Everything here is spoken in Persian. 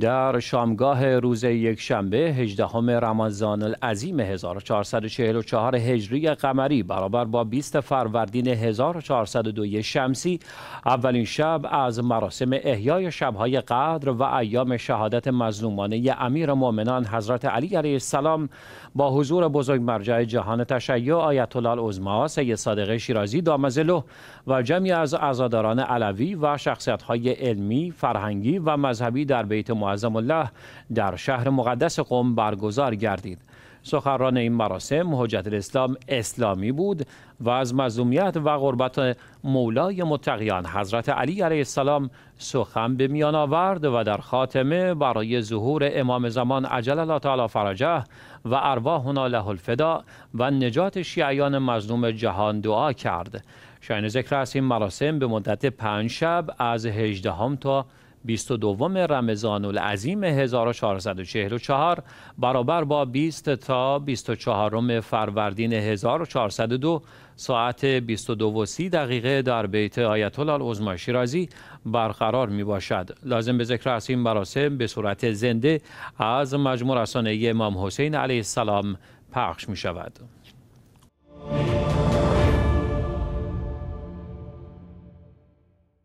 در شامگاه روز یکشنبه 18 رمضان العظیم 1444 هجری قمری برابر با 20 فروردین 1402 شمسی اولین شب از مراسم احیای شبهای قدر و ایام شهادت مظلومانه امیر مؤمنان حضرت علی علیه السلام با حضور بزرگ مرجع جهان تشیع آیت الله العظما سید صادق شیرازی دامزلو و جمعی از عزاداران علوی و شخصیت‌های علمی، فرهنگی و مذهبی در بیت معظم الله در شهر مقدس قوم برگزار گردید سخران این مراسم حجت الاسلام اسلامی بود و از مظلومیت و غربت مولای متقیان حضرت علی علیه السلام سخن به میان آورد و در خاتمه برای ظهور امام زمان عجل الله تعالی فرجه و ارواحنا له الفدا و نجات شیعیان مظلوم جهان دعا کرد. شاین ذکر است این مراسم به مدت پنج شب از 18 تا 22 رمضان العظیم 1444 برابر با 20 تا 24 فروردین 1402 ساعت 22 و دقیقه در بیت آیت الله شیرازی برقرار می باشد لازم به ذکر است این مراسم به صورت زنده از مجموع رسانه امام حسین علیه السلام پخش می شود